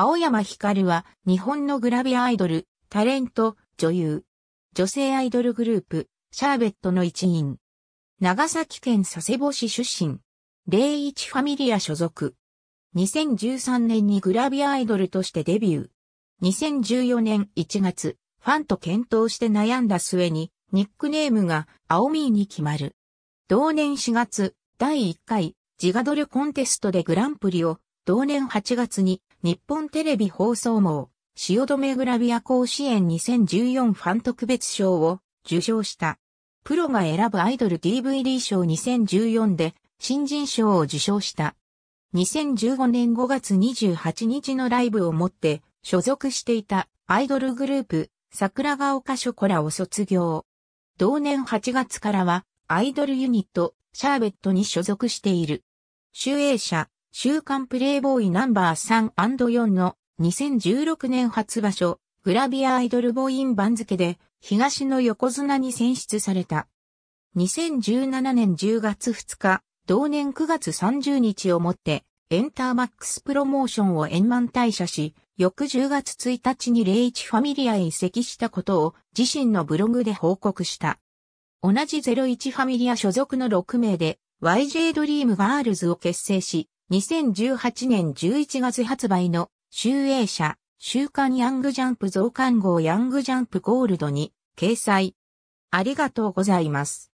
青山光は日本のグラビアアイドル、タレント、女優、女性アイドルグループ、シャーベットの一員。長崎県佐世保市出身。01ファミリア所属。2013年にグラビアアイドルとしてデビュー。2014年1月、ファンと検討して悩んだ末に、ニックネームが青ミーに決まる。同年4月、第1回、自画ドルコンテストでグランプリを、同年8月に日本テレビ放送網、汐留グラビア甲子園2014ファン特別賞を受賞した。プロが選ぶアイドル DVD 賞2014で新人賞を受賞した。2015年5月28日のライブをもって所属していたアイドルグループ桜ヶ丘ショコラを卒業。同年8月からはアイドルユニットシャーベットに所属している。集英社週刊プレイボーイナンバー 3&4 の2016年初場所、グラビアアイドルボーイン番付で、東の横綱に選出された。2017年10月2日、同年9月30日をもって、エンターマックスプロモーションを円満退社し、翌10月1日に01ファミリアへ移籍したことを自身のブログで報告した。同じ01ファミリア所属の6名で YJ ドリームガールズを結成し、2018年11月発売の集英社、週刊ヤングジャンプ増刊号ヤングジャンプゴールドに掲載。ありがとうございます。